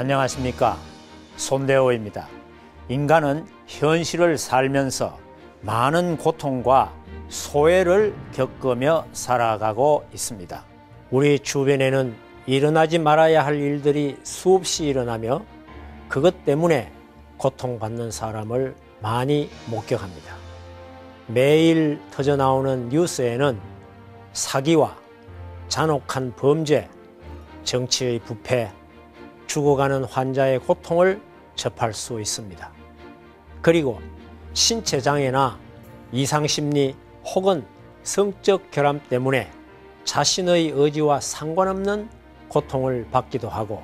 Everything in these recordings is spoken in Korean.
안녕하십니까. 손대호입니다. 인간은 현실을 살면서 많은 고통과 소외를 겪으며 살아가고 있습니다. 우리 주변에는 일어나지 말아야 할 일들이 수없이 일어나며 그것 때문에 고통받는 사람을 많이 목격합니다. 매일 터져나오는 뉴스에는 사기와 잔혹한 범죄, 정치의 부패, 죽어가는 환자의 고통을 접할 수 있습니다. 그리고 신체 장애나 이상 심리 혹은 성적 결함 때문에 자신의 의지와 상관없는 고통을 받기도 하고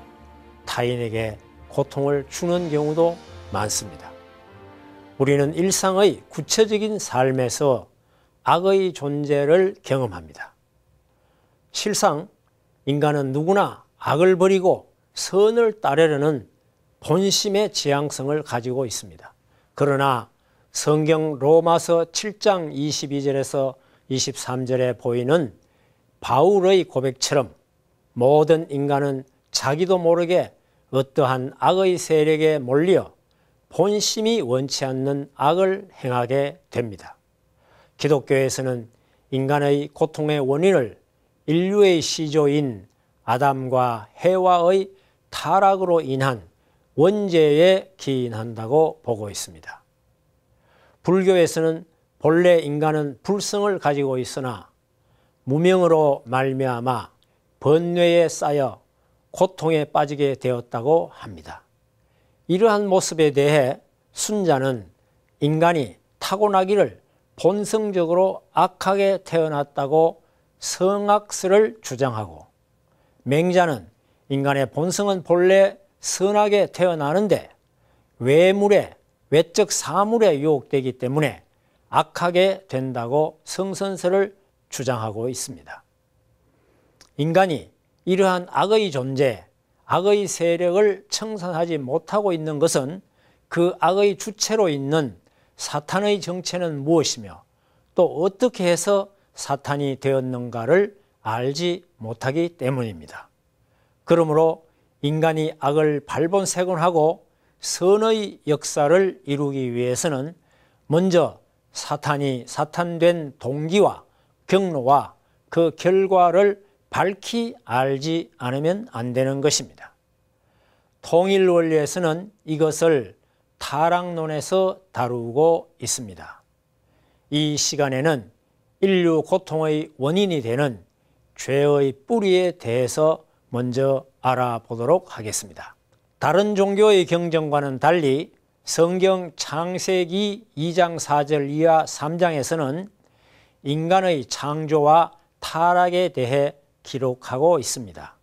타인에게 고통을 주는 경우도 많습니다. 우리는 일상의 구체적인 삶에서 악의 존재를 경험합니다. 실상 인간은 누구나 악을 버리고 선을 따르려는 본심의 지향성을 가지고 있습니다. 그러나 성경 로마서 7장 22절에서 23절에 보이는 바울의 고백처럼 모든 인간은 자기도 모르게 어떠한 악의 세력에 몰려 본심이 원치 않는 악을 행하게 됩니다. 기독교에서는 인간의 고통의 원인을 인류의 시조인 아담과 해와의 타락으로 인한 원죄에 기인한다고 보고 있습니다. 불교에서는 본래 인간은 불성을 가지고 있으나 무명으로 말미암아 번뇌에 쌓여 고통에 빠지게 되었다고 합니다. 이러한 모습에 대해 순자는 인간이 타고나기를 본성적으로 악하게 태어났다고 성악설을 주장하고 맹자는 인간의 본성은 본래 선하게 태어나는데 외물에 외적 사물에 유혹되기 때문에 악하게 된다고 성선설을 주장하고 있습니다. 인간이 이러한 악의 존재, 악의 세력을 청산하지 못하고 있는 것은 그 악의 주체로 있는 사탄의 정체는 무엇이며 또 어떻게 해서 사탄이 되었는가를 알지 못하기 때문입니다. 그러므로 인간이 악을 발본색원하고 선의 역사를 이루기 위해서는 먼저 사탄이 사탄된 동기와 경로와 그 결과를 밝히 알지 않으면 안 되는 것입니다. 통일 원리에서는 이것을 타락론에서 다루고 있습니다. 이 시간에는 인류 고통의 원인이 되는 죄의 뿌리에 대해서 먼저 알아보도록 하겠습니다. 다른 종교의 경전과는 달리 성경 창세기 2장 4절 이하 3장에서는 인간의 창조와 타락에 대해 기록하고 있습니다.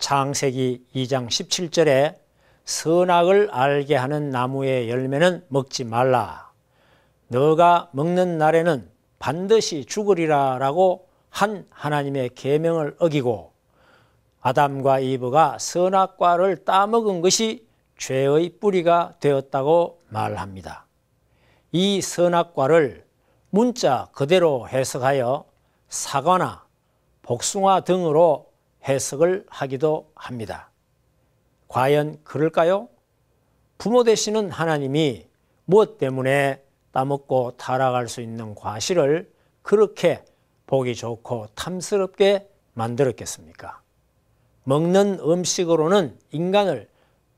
창세기 2장 17절에 선악을 알게 하는 나무의 열매는 먹지 말라. 너가 먹는 날에는 반드시 죽으리라 라고 한 하나님의 계명을 어기고 아담과 이브가 선악과를 따먹은 것이 죄의 뿌리가 되었다고 말합니다. 이 선악과를 문자 그대로 해석하여 사과나 복숭아 등으로 해석을 하기도 합니다. 과연 그럴까요? 부모 되시는 하나님이 무엇 때문에 따먹고 타락할 수 있는 과실을 그렇게 보기 좋고 탐스럽게 만들었겠습니까? 먹는 음식으로는 인간을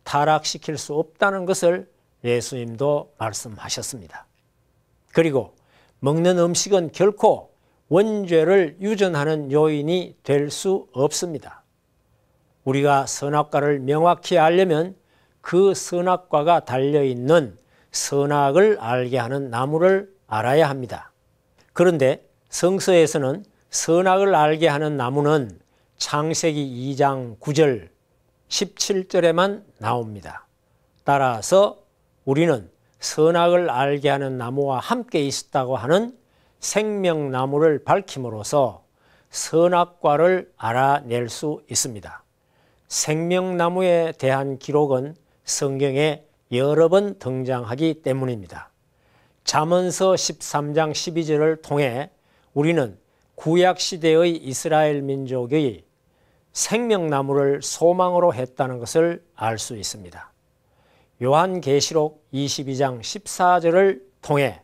타락시킬 수 없다는 것을 예수님도 말씀하셨습니다. 그리고 먹는 음식은 결코 원죄를 유전하는 요인이 될 수 없습니다. 우리가 선악과를 명확히 알려면 그 선악과가 달려있는 선악을 알게 하는 나무를 알아야 합니다. 그런데 성서에서는 선악을 알게 하는 나무는 창세기 2장 9절 17절에만 나옵니다. 따라서 우리는 선악을 알게 하는 나무와 함께 있었다고 하는 생명나무를 밝힘으로써 선악과를 알아낼 수 있습니다. 생명나무에 대한 기록은 성경에 여러 번 등장하기 때문입니다. 잠언서 13장 12절을 통해 우리는 구약 시대의 이스라엘 민족의 생명나무를 소망으로 했다는 것을 알 수 있습니다. 요한계시록 22장 14절을 통해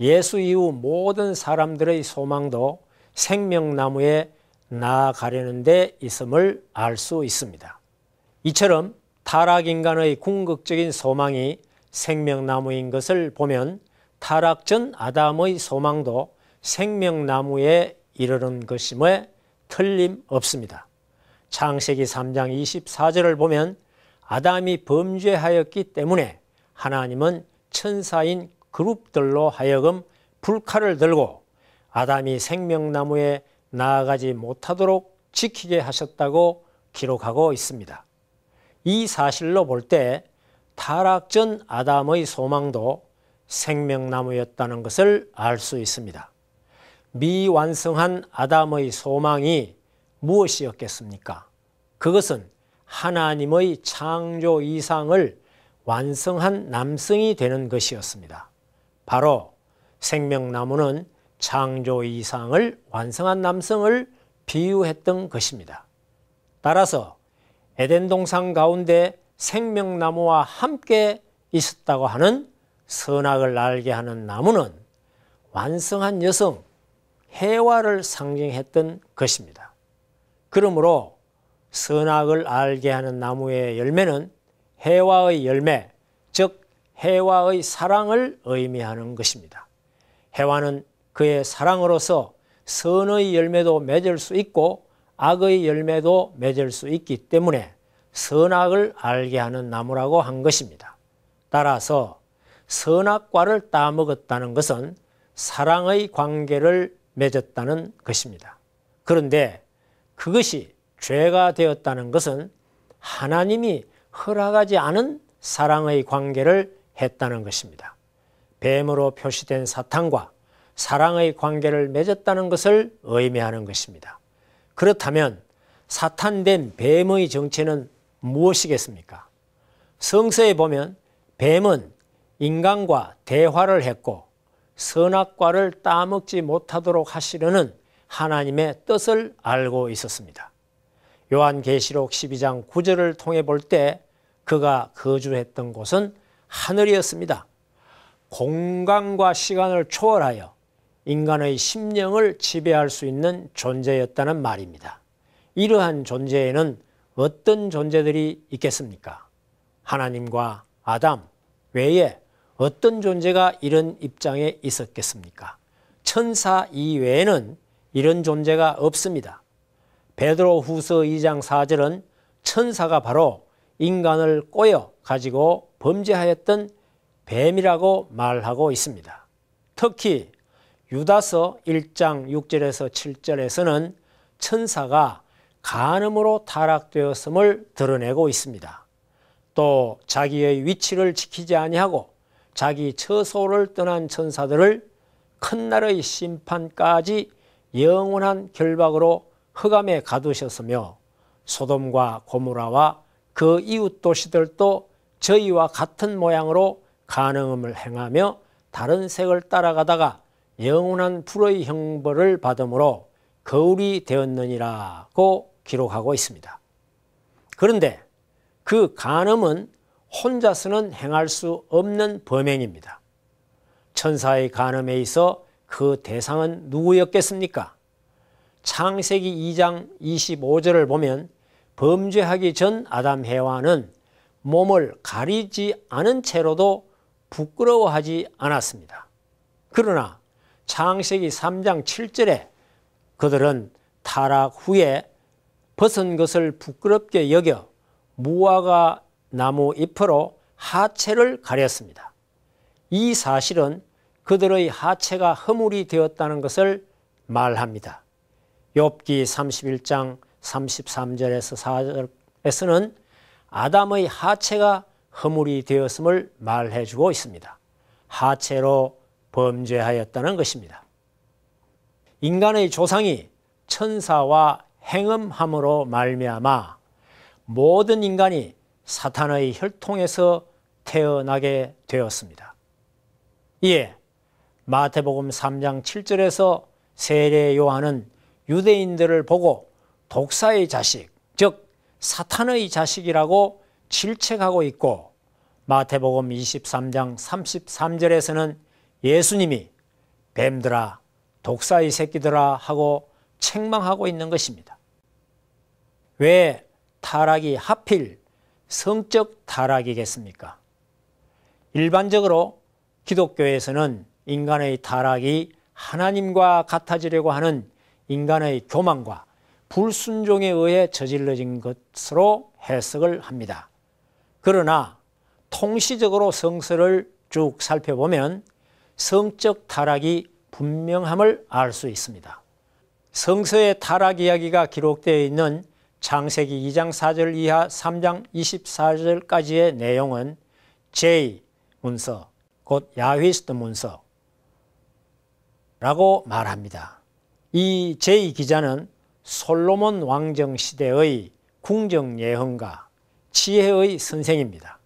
예수 이후 모든 사람들의 소망도 생명나무에 나아가려는 데 있음을 알 수 있습니다. 이처럼 타락 인간의 궁극적인 소망이 생명나무인 것을 보면 타락 전 아담의 소망도 생명나무에 이르는 것임에 틀림없습니다. 창세기 3장 24절을 보면 아담이 범죄하였기 때문에 하나님은 천사인 그룹들로 하여금 불칼을 들고 아담이 생명나무에 나아가지 못하도록 지키게 하셨다고 기록하고 있습니다. 이 사실로 볼 때 타락 전 아담의 소망도 생명나무였다는 것을 알 수 있습니다. 미완성한 아담의 소망이 무엇이었겠습니까? 그것은 하나님의 창조 이상을 완성한 남성이 되는 것이었습니다. 바로 생명나무는 창조 이상을 완성한 남성을 비유했던 것입니다. 따라서 에덴 동산 가운데 생명나무와 함께 있었다고 하는 선악을 알게 하는 나무는 완성한 여성, 해와를 상징했던 것입니다. 그러므로 선악을 알게 하는 나무의 열매는 해와의 열매, 즉 해와의 사랑을 의미하는 것입니다. 해와는 그의 사랑으로서 선의 열매도 맺을 수 있고 악의 열매도 맺을 수 있기 때문에 선악을 알게 하는 나무라고 한 것입니다. 따라서 선악과를 따먹었다는 것은 사랑의 관계를 맺었다는 것입니다. 그런데 그것이 죄가 되었다는 것은 하나님이 허락하지 않은 사랑의 관계를 했다는 것입니다. 뱀으로 표시된 사탄과 사랑의 관계를 맺었다는 것을 의미하는 것입니다. 그렇다면 사탄된 뱀의 정체는 무엇이겠습니까? 성서에 보면 뱀은 인간과 대화를 했고 선악과를 따먹지 못하도록 하시려는 하나님의 뜻을 알고 있었습니다. 요한계시록 12장 9절을 통해 볼 때 그가 거주했던 곳은 하늘이었습니다. 공간과 시간을 초월하여 인간의 심령을 지배할 수 있는 존재였다는 말입니다. 이러한 존재에는 어떤 존재들이 있겠습니까? 하나님과 아담 외에 어떤 존재가 이런 입장에 있었겠습니까? 천사 이외에는 이런 존재가 없습니다. 베드로 후서 2장 4절은 천사가 바로 인간을 꼬여 가지고 범죄하였던 뱀이라고 말하고 있습니다. 특히 유다서 1장 6절에서 7절에서는 천사가 간음으로 타락되었음을 드러내고 있습니다. 또 자기의 위치를 지키지 아니하고 자기 처소를 떠난 천사들을 큰 날의 심판까지 영원한 결박으로 흑암에 가두셨으며 소돔과 고무라와그 이웃 도시들도 저희와 같은 모양으로 가능함을 행하며 다른 색을 따라가다가 영원한 불의 형벌을 받음으로 거울이 되었느니라고 기록하고 있습니다. 그런데 그 간음은 혼자서는 행할 수 없는 범행입니다. 천사의 간음에 있어 그 대상은 누구였겠습니까? 창세기 2장 25절을 보면 범죄하기 전 아담 해와는 몸을 가리지 않은 채로도 부끄러워하지 않았습니다. 그러나 창세기 3장 7절에 그들은 타락 후에 벗은 것을 부끄럽게 여겨 무화과 나무 잎으로 하체를 가렸습니다. 이 사실은 그들의 하체가 허물이 되었다는 것을 말합니다. 욥기 31장 33절에서 4절에서는 아담의 하체가 허물이 되었음을 말해 주고 있습니다. 하체로 범죄하였다는 것입니다. 인간의 조상이 천사와 행음함으로 말미암아 모든 인간이 사탄의 혈통에서 태어나게 되었습니다. 이에 마태복음 3장 7절에서 세례 요한은 유대인들을 보고 독사의 자식, 즉 사탄의 자식이라고 질책하고 있고 마태복음 23장 33절에서는 예수님이 뱀들아 독사의 새끼들아 하고 책망하고 있는 것입니다. 왜 타락이 하필 성적 타락이겠습니까? 일반적으로 기독교에서는 인간의 타락이 하나님과 같아지려고 하는 인간의 교만과 불순종에 의해 저질러진 것으로 해석을 합니다. 그러나 통시적으로 성서를 쭉 살펴보면 성적 타락이 분명함을 알 수 있습니다. 성서의 타락 이야기가 기록되어 있는 창세기 2장 4절 이하 3장 24절까지의 내용은 J 문서, 곧 야훼스트 문서라고 말합니다. 이 J 기자는 솔로몬 왕정 시대의 궁정 예언가 지혜의 선생입니다.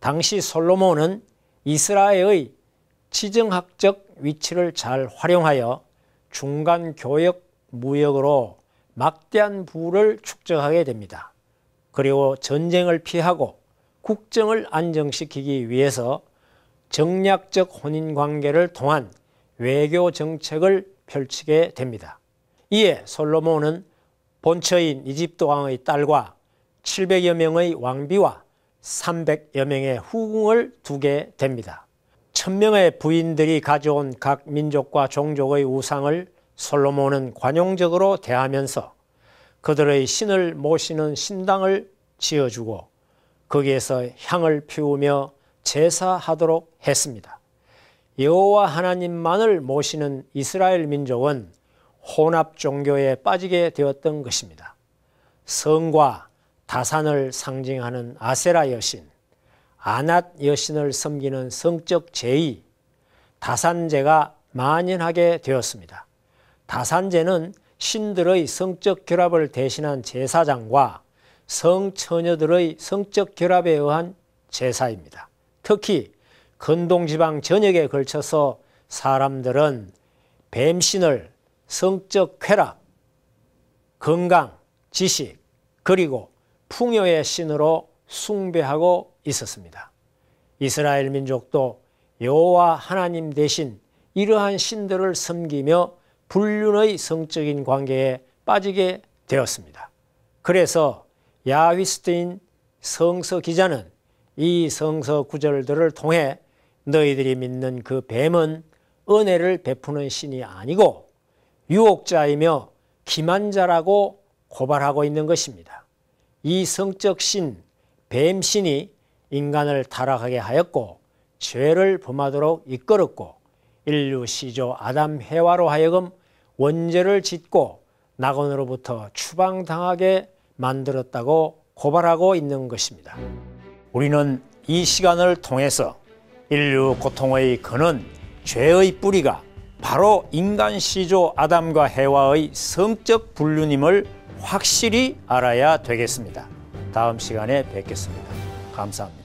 당시 솔로몬은 이스라엘의 지정학적 위치를 잘 활용하여 중간 교역 무역으로 막대한 부를 축적하게 됩니다. 그리고 전쟁을 피하고 국정을 안정시키기 위해서 정략적 혼인 관계를 통한 외교 정책을 펼치게 됩니다. 이에 솔로몬은 본처인 이집트 왕의 딸과 700여 명의 왕비와 300여 명의 후궁을 두게 됩니다. 천명의 부인들이 가져온 각 민족과 종족의 우상을 솔로몬은 관용적으로 대하면서 그들의 신을 모시는 신당을 지어주고 거기에서 향을 피우며 제사하도록 했습니다. 여호와 하나님만을 모시는 이스라엘 민족은 혼합 종교에 빠지게 되었던 것입니다. 성과 다산을 상징하는 아세라 여신, 아낫 여신을 섬기는 성적 제의, 다산제가 만연하게 되었습니다. 다산제는 신들의 성적 결합을 대신한 제사장과 성처녀들의 성적 결합에 의한 제사입니다. 특히 건동지방 전역에 걸쳐서 사람들은 뱀신을 성적 쾌락, 건강, 지식, 그리고 풍요의 신으로 숭배하고 있었습니다. 이스라엘 민족도 여호와 하나님 대신 이러한 신들을 섬기며 불륜의 성적인 관계에 빠지게 되었습니다. 그래서 야위스트인 성서 기자는 이 성서 구절들을 통해 너희들이 믿는 그 뱀은 은혜를 베푸는 신이 아니고 유혹자이며 기만자라고 고발하고 있는 것입니다. 이 성적 신, 뱀신이 인간을 타락하게 하였고 죄를 범하도록 이끌었고 인류 시조 아담 해와로 하여금 원죄를 짓고 낙원으로부터 추방당하게 만들었다고 고발하고 있는 것입니다. 우리는 이 시간을 통해서 인류 고통의 근원, 죄의 뿌리가 바로 인간 시조 아담과 해와의 성적 불륜임을 확실히 알아야 되겠습니다. 다음 시간에 뵙겠습니다. 감사합니다.